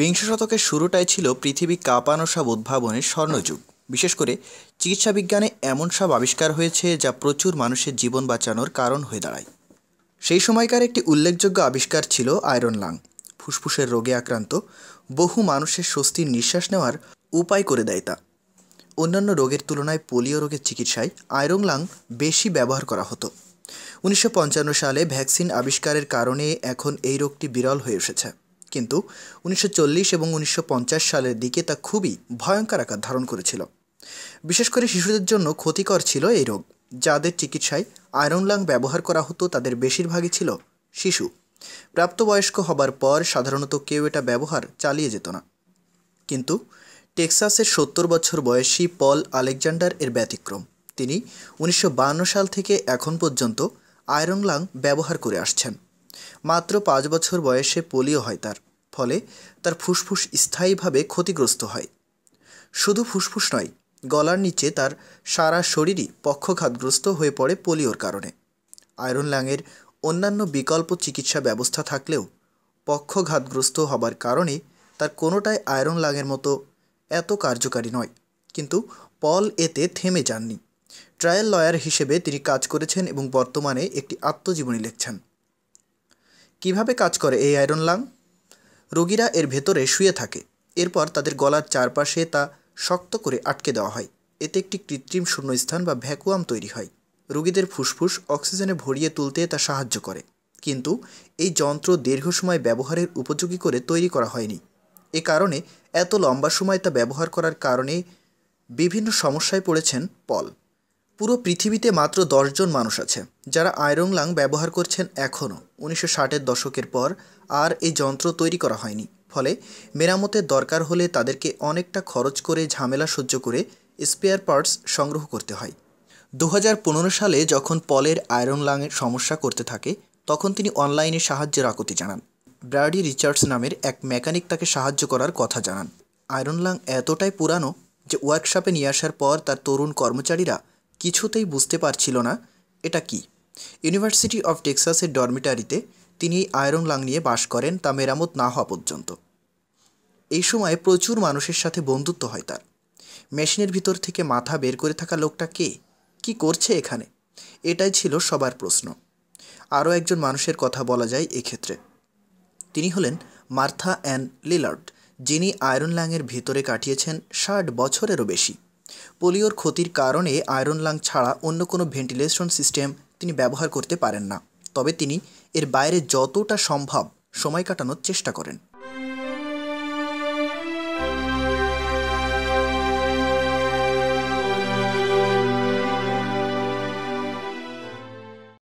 বিংশ শতকের শুরুটাই ছিল পৃথিবী কাঁপানো সব উদ্ভাবনের স্বর্ণযুগ বিশেষ করে চিকিৎসা বিজ্ঞানে এমন সব আবিষ্কার হয়েছে যা প্রচুর মানুষের জীবন বাঁচানোর কারণ হয়ে দাঁড়ায় সেই সময়কার একটি উল্লেখযোগ্য আবিষ্কার ছিল আয়রন লাং ফুসফুসের রোগে আক্রান্ত বহু মানুষের স্বস্তির নিঃশ্বাস নেওয়ার উপায় করে দেয় তা অন্যান্য রোগের তুলনায় পোলিও রোগের চিকিৎসায় আয়রন লাং বেশি ব্যবহার করা হতো উনিশশো সালে ভ্যাকসিন আবিষ্কারের কারণে এখন এই রোগটি বিরল হয়ে এসেছে কিন্তু উনিশশো এবং উনিশশো সালের দিকে তা খুবই ভয়ঙ্কর আকার ধারণ করেছিল বিশেষ করে শিশুদের জন্য ক্ষতিকর ছিল এই রোগ যাদের চিকিৎসায় আয়রন লাং ব্যবহার করা হতো তাদের বেশিরভাগই ছিল শিশু প্রাপ্তবয়স্ক হবার পর সাধারণত কেউ এটা ব্যবহার চালিয়ে যেত না কিন্তু টেক্সাসের সত্তর বছর বয়সী পল আলেকজান্ডার এর ব্যতিক্রম তিনি উনিশশো সাল থেকে এখন পর্যন্ত আয়রন লাং ব্যবহার করে আসছেন মাত্র পাঁচ বছর বয়সে পোলিও হয় তার ফলে তার ফুসফুস স্থায়ীভাবে ক্ষতিগ্রস্ত হয় শুধু ফুসফুস নয় গলার নিচে তার সারা শরীরই পক্ষঘাতগ্রস্ত হয়ে পড়ে পোলিওর কারণে আয়রন লাঙের অন্যান্য বিকল্প চিকিৎসা ব্যবস্থা থাকলেও পক্ষঘাতগ্রস্ত হবার কারণে তার কোনোটাই আয়রন লাঙের মতো এত কার্যকারী নয় কিন্তু পল এতে থেমে যাননি ট্রায়াল লয়ার হিসেবে তিনি কাজ করেছেন এবং বর্তমানে একটি আত্মজীবনী লিখছেন কিভাবে কাজ করে এই আয়রন লাং রোগীরা এর ভেতরে শুয়ে থাকে এরপর তাদের গলার চারপাশে তা শক্ত করে আটকে দেওয়া হয় এতে একটি কৃত্রিম শূন্যস্থান বা ভ্যাকুয়াম তৈরি হয় রোগীদের ফুসফুস অক্সিজেনে ভরিয়ে তুলতে তা সাহায্য করে কিন্তু এই যন্ত্র দীর্ঘ সময় ব্যবহারের উপযোগী করে তৈরি করা হয়নি এ কারণে এত লম্বা সময় তা ব্যবহার করার কারণে বিভিন্ন সমস্যায় পড়েছেন পল পুরো পৃথিবীতে মাত্র দশজন মানুষ আছে যারা লাং ব্যবহার করছেন এখনও উনিশশো ষাটের দশকের পর আর এই যন্ত্র তৈরি করা হয়নি ফলে মেরামতের দরকার হলে তাদেরকে অনেকটা খরচ করে ঝামেলা সহ্য করে স্পেয়ার পার্টস সংগ্রহ করতে হয় দু সালে যখন পলের আয়রন লাংয়ের সমস্যা করতে থাকে তখন তিনি অনলাইনে সাহায্যের আকতি জানান ব্রাডি রিচার্ডস নামের এক মেকানিক তাকে সাহায্য করার কথা জানান আয়রন লাং এতটাই পুরানো যে ওয়ার্কশপে নিয়ে আসার পর তার তরুণ কর্মচারীরা কিছুতেই বুঝতে পারছিল না এটা কি ইউনিভার্সিটি অফ টেক্সাসের ডরমিটারিতে তিনি আয়রন লাং নিয়ে বাস করেন তা মেরামত না হওয়া পর্যন্ত এই সময়ে প্রচুর মানুষের সাথে বন্ধুত্ব হয় তার মেশিনের ভিতর থেকে মাথা বের করে থাকা লোকটা কে কি করছে এখানে এটাই ছিল সবার প্রশ্ন আরও একজন মানুষের কথা বলা যায় এক্ষেত্রে তিনি হলেন মার্থা অ্যান্ড লিলার্ড যিনি আয়রন ল্যাংয়ের ভিতরে কাটিয়েছেন ষাট বছরেরও বেশি পোলিওর ক্ষতির কারণে আয়রন লাং ছাড়া অন্য কোনো ভেন্টিলেশন সিস্টেম তিনি ব্যবহার করতে পারেন না তবে তিনি এর বাইরে যতটা সম্ভব সময় কাটানোর চেষ্টা করেন